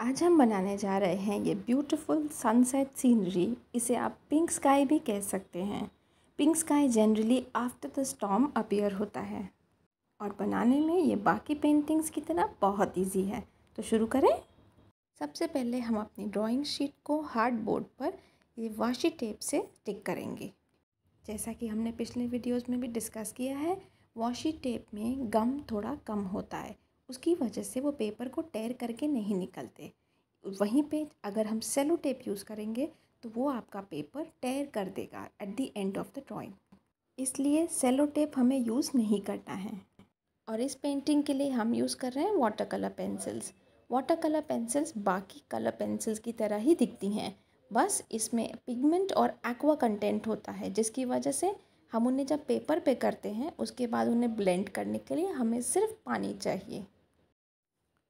आज हम बनाने जा रहे हैं ये ब्यूटीफुल सनसेट सीनरी इसे आप पिंक स्काई भी कह सकते हैं pink sky generally after the storm appear होता है और बनाने में ये बाकी पेंटिंग्स की तरह बहुत इजी है तो शुरू करें सबसे पहले हम अपनी ड्राइंग शीट को हार्ड बोर्ड पर ये वाशी टेप से टिक करेंगे जैसा कि हमने पिछले वीडियोज़ में भी डिस्कस किया है वाशी टेप में गम थोड़ा कम होता है उसकी वजह से वो पेपर को टेर करके नहीं निकलते वहीं पे अगर हम सेलो टेप यूज़ करेंगे तो वो आपका पेपर टेर कर देगा at the end of the drawing इसलिए सेलो टेप हमें यूज़ नहीं करना है और इस पेंटिंग के लिए हम यूज़ कर रहे हैं water colour pencils water colour pencils बाकी कलर पेंसिल्स की तरह ही दिखती हैं बस इसमें पिगमेंट और एक्वा कंटेंट होता है जिसकी वजह से हम उन्हें जब पेपर पे करते हैं उसके बाद उन्हें ब्लेंड करने के लिए हमें सिर्फ पानी चाहिए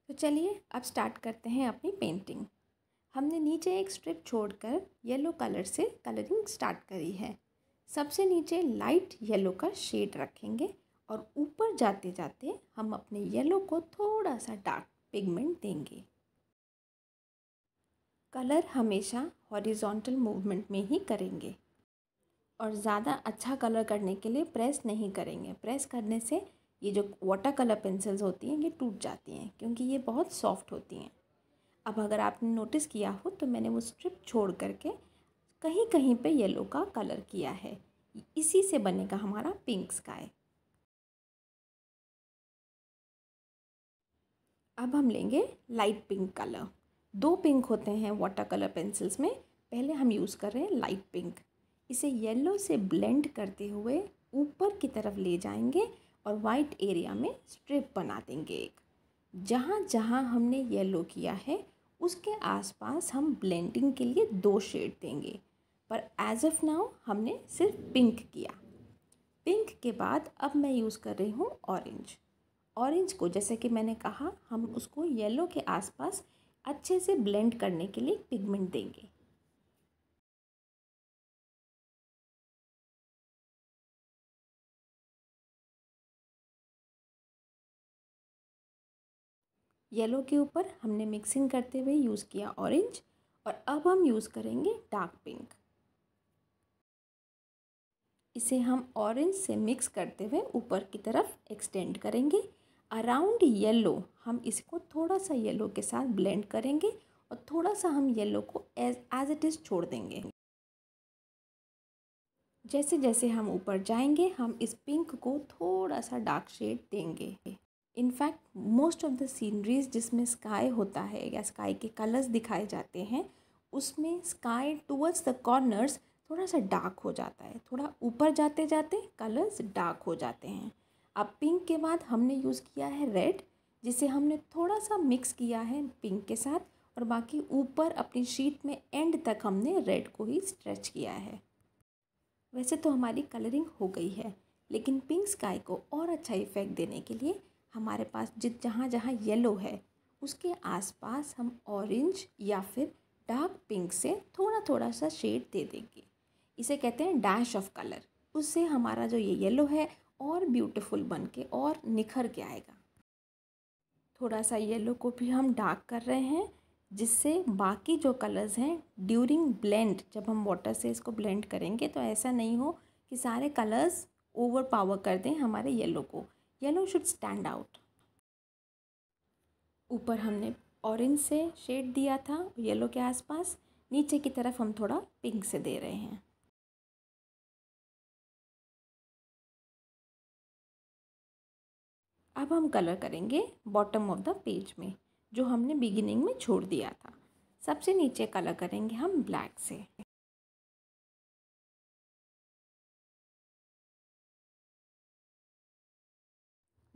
तो चलिए अब स्टार्ट करते हैं अपनी पेंटिंग हमने नीचे एक स्ट्रिप छोड़कर येलो कलर से कलरिंग स्टार्ट करी है सबसे नीचे लाइट येलो का शेड रखेंगे और ऊपर जाते जाते हम अपने येलो को थोड़ा सा डार्क पिगमेंट देंगे कलर हमेशा हॉरिजॉन्टल मूवमेंट में ही करेंगे और ज़्यादा अच्छा कलर करने के लिए प्रेस नहीं करेंगे प्रेस करने से ये जो वाटर कलर पेंसिल्स होती हैं ये टूट जाती हैं क्योंकि ये बहुत सॉफ्ट होती हैं अब अगर आपने नोटिस किया हो तो मैंने वो स्ट्रिप छोड़ करके कहीं कहीं पे येलो का कलर किया है इसी से बनेगा हमारा पिंक स्काई अब हम लेंगे लाइट पिंक कलर दो पिंक होते हैं वाटर कलर पेंसिल्स में पहले हम यूज़ कर रहे हैं लाइट पिंक इसे येलो से ब्लेंड करते हुए ऊपर की तरफ ले जाएंगे और वाइट एरिया में स्ट्रिप बना देंगे एक जहाँ जहाँ हमने येलो किया है उसके आसपास हम ब्लेंडिंग के लिए दो शेड देंगे पर एज ऑफ नाउ हमने सिर्फ पिंक किया पिंक के बाद अब मैं यूज़ कर रही हूँ ऑरेंज ऑरेंज को जैसे कि मैंने कहा हम उसको येलो के आसपास अच्छे से ब्लेंड करने के लिए पिगमेंट देंगे येलो के ऊपर हमने मिक्सिंग करते हुए यूज़ किया ऑरेंज और अब हम यूज़ करेंगे डार्क पिंक इसे हम ऑरेंज से मिक्स करते हुए ऊपर की तरफ एक्सटेंड करेंगे अराउंड येलो हम इसको थोड़ा सा येलो के साथ ब्लेंड करेंगे और थोड़ा सा हम येलो को एज एज इट इज़ छोड़ देंगे जैसे जैसे हम ऊपर जाएंगे हम इस पिंक को थोड़ा सा डार्क शेड देंगे in fact most of the sceneries जिसमें स्काई होता है या स्काई के कलर्स दिखाए जाते हैं उसमें स्काई टूवर्ड्स द कॉर्नर्स थोड़ा सा डार्क हो जाता है थोड़ा ऊपर जाते जाते कलर्स डार्क हो जाते हैं अब पिंक के बाद हमने यूज़ किया है रेड जिसे हमने थोड़ा सा मिक्स किया है पिंक के साथ और बाकी ऊपर अपनी शीट में एंड तक हमने रेड को ही स्ट्रेच किया है वैसे तो हमारी कलरिंग हो गई है लेकिन पिंक स्काई को और अच्छा इफेक्ट देने के लिए हमारे पास जित जहाँ जहाँ येलो है उसके आसपास हम ऑरेंज या फिर डार्क पिंक से थोड़ा थोड़ा सा शेड दे देंगे इसे कहते हैं डैश ऑफ कलर उससे हमारा जो ये येलो है और ब्यूटीफुल बन के और निखर के आएगा थोड़ा सा येलो को भी हम डार्क कर रहे हैं जिससे बाकी जो कलर्स हैं ड्यूरिंग ब्लेंड जब हम वाटर से इसको ब्लेंड करेंगे तो ऐसा नहीं हो कि सारे कलर्स ओवर पावर कर दें हमारे येलो को येलो शुड स्टैंड आउट ऊपर हमने ऑरेंज से शेड दिया था येलो के आसपास नीचे की तरफ हम थोड़ा पिंक से दे रहे हैं अब हम कलर करेंगे बॉटम ऑफ द पेज में जो हमने बिगिनिंग में छोड़ दिया था सबसे नीचे कलर करेंगे हम ब्लैक से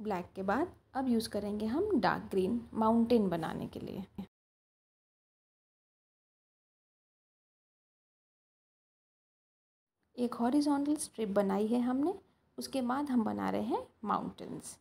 ब्लैक के बाद अब यूज़ करेंगे हम डार्क ग्रीन माउंटेन बनाने के लिए एक हॉरिजॉन्टल स्ट्रिप बनाई है हमने उसके बाद हम बना रहे हैं माउंटेन्स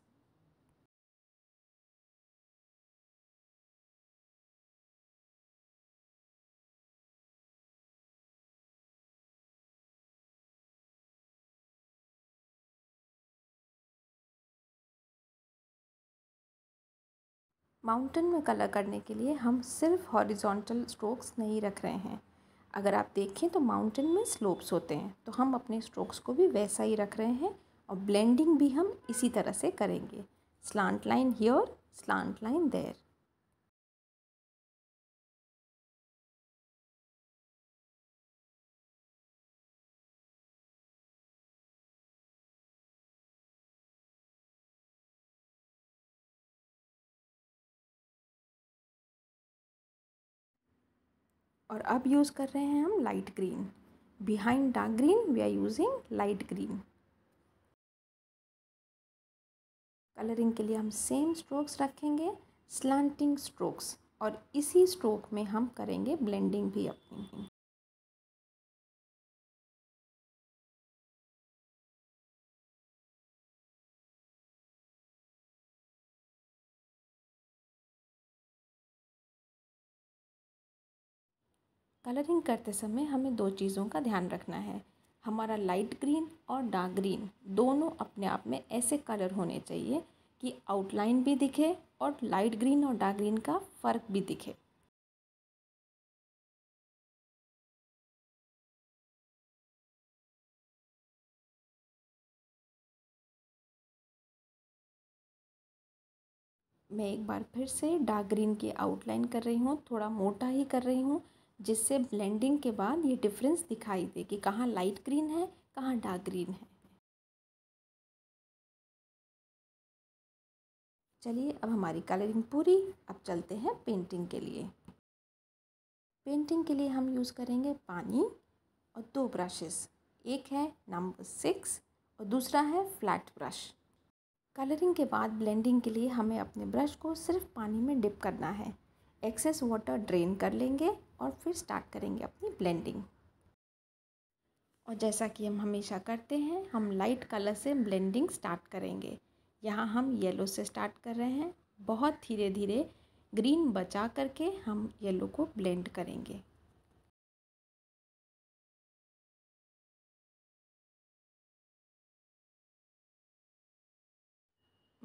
माउंटेन में कलर करने के लिए हम सिर्फ हॉरिजॉन्टल स्ट्रोक्स नहीं रख रहे हैं अगर आप देखें तो माउंटेन में स्लोप्स होते हैं तो हम अपने स्ट्रोक्स को भी वैसा ही रख रहे हैं और ब्लेंडिंग भी हम इसी तरह से करेंगे slant line here slant line there और अब यूज़ कर रहे हैं हम light green behind dark green we are using light green colouring के लिए हम सेम स्ट्रोक्स रखेंगे स्लांटिंग स्ट्रोक्स और इसी स्ट्रोक में हम करेंगे ब्लेंडिंग भी अपनी कलरिंग करते समय हमें दो चीज़ों का ध्यान रखना है हमारा लाइट ग्रीन और डार्क ग्रीन दोनों अपने आप में ऐसे कलर होने चाहिए कि आउटलाइन भी दिखे और लाइट ग्रीन और डार्क ग्रीन का फ़र्क भी दिखे मैं एक बार फिर से डार्क ग्रीन की आउटलाइन कर रही हूँ थोड़ा मोटा ही कर रही हूँ जिससे ब्लेंडिंग के बाद ये डिफरेंस दिखाई दे कि कहाँ लाइट ग्रीन है कहाँ डार्क ग्रीन है चलिए अब हमारी कलरिंग पूरी अब चलते हैं पेंटिंग के लिए पेंटिंग के लिए हम यूज़ करेंगे पानी और दो ब्रशेस एक है नंबर सिक्स और दूसरा है फ्लैट ब्रश कलरिंग के बाद ब्लेंडिंग के लिए हमें अपने ब्रश को सिर्फ पानी में डिप करना है एक्सेस वाटर ड्रेन कर लेंगे और फिर स्टार्ट करेंगे अपनी ब्लेंडिंग और जैसा कि हम हमेशा करते हैं हम लाइट कलर से ब्लेंडिंग स्टार्ट करेंगे यहाँ हम येलो से स्टार्ट कर रहे हैं बहुत धीरे धीरे ग्रीन बचा करके हम येलो को ब्लेंड करेंगे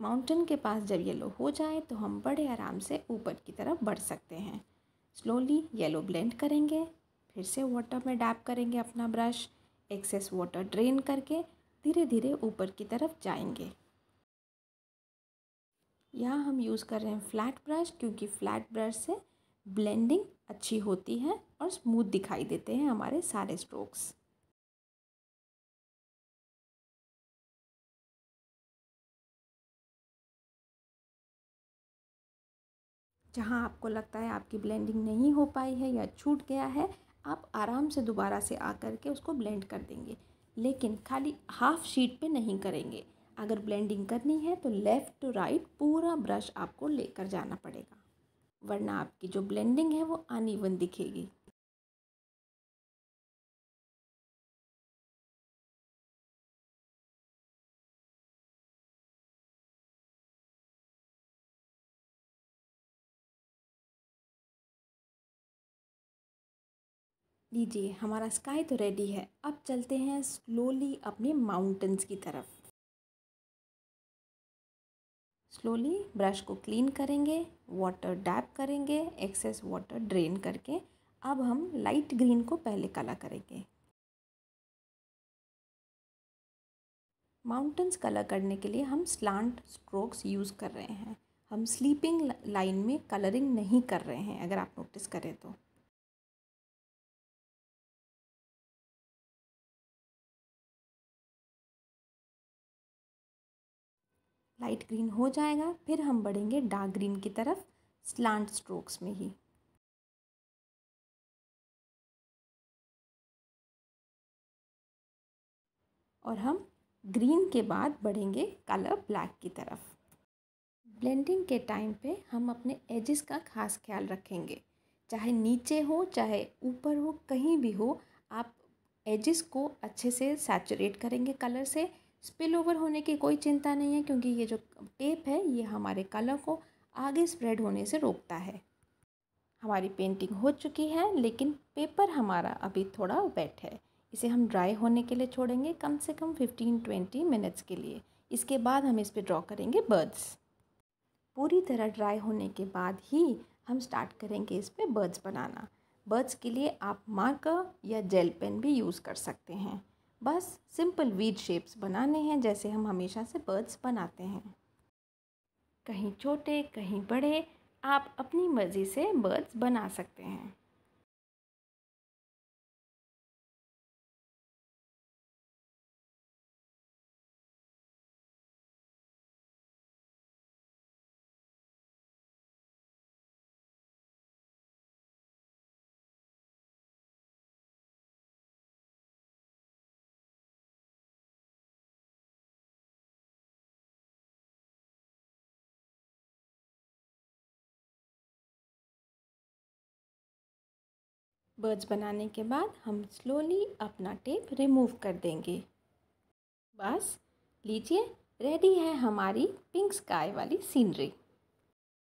माउंटेन के पास जब येलो हो जाए तो हम बड़े आराम से ऊपर की तरफ बढ़ सकते हैं स्लोली येलो ब्लेंड करेंगे फिर से वाटर में डैप करेंगे अपना ब्रश एक्सेस वाटर ड्रेन करके धीरे धीरे ऊपर की तरफ जाएंगे यहाँ हम यूज़ कर रहे हैं फ्लैट ब्रश क्योंकि फ्लैट ब्रश से ब्लेंडिंग अच्छी होती है और स्मूथ दिखाई देते हैं हमारे सारे स्ट्रोक्स जहाँ आपको लगता है आपकी ब्लेंडिंग नहीं हो पाई है या छूट गया है आप आराम से दोबारा से आ करके के उसको ब्लेंड कर देंगे लेकिन खाली हाफ शीट पे नहीं करेंगे अगर ब्लेंडिंग करनी है तो लेफ़्ट टू राइट पूरा ब्रश आपको लेकर जाना पड़ेगा वरना आपकी जो ब्लेंडिंग है वो अनइवन दिखेगी लीजिए हमारा स्काई तो रेडी है अब चलते हैं स्लोली अपने माउंटेंस की तरफ स्लोली ब्रश को क्लीन करेंगे वाटर डैप करेंगे एक्सेस वाटर ड्रेन करके अब हम लाइट ग्रीन को पहले कला करेंगे माउंटेंस कलर करने के लिए हम स्लांट स्ट्रोक्स यूज़ कर रहे हैं हम स्लीपिंग लाइन में कलरिंग नहीं कर रहे हैं अगर आप नोटिस करें तो लाइट ग्रीन हो जाएगा फिर हम बढ़ेंगे डार्क ग्रीन की तरफ स्लांट स्ट्रोक्स में ही और हम ग्रीन के बाद बढ़ेंगे कलर ब्लैक की तरफ ब्लेंडिंग के टाइम पे हम अपने एजेस का खास ख्याल रखेंगे चाहे नीचे हो चाहे ऊपर हो कहीं भी हो आप एजेस को अच्छे से सैचुरेट करेंगे कलर से स्पिल ओवर होने की कोई चिंता नहीं है क्योंकि ये जो टेप है ये हमारे कलर को आगे स्प्रेड होने से रोकता है हमारी पेंटिंग हो चुकी है लेकिन पेपर हमारा अभी थोड़ा वेट है इसे हम ड्राई होने के लिए छोड़ेंगे कम से कम फिफ्टीन ट्वेंटी मिनट्स के लिए इसके बाद हम इस पर ड्रॉ करेंगे बर्ड्स पूरी तरह ड्राई होने के बाद ही हम स्टार्ट करेंगे इस पर बर्ड्स बनाना बर्ड्स के लिए आप मार्कर या जेल पेन भी यूज़ कर सकते हैं बस सिंपल वीड शेप्स बनाने हैं जैसे हम हमेशा से बर्ड्स बनाते हैं कहीं छोटे कहीं बड़े आप अपनी मर्ज़ी से बर्ड्स बना सकते हैं बर्ड्स बनाने के बाद हम स्लोली अपना टेप रिमूव कर देंगे बस लीजिए रेडी है हमारी पिंक स्काई वाली सीनरी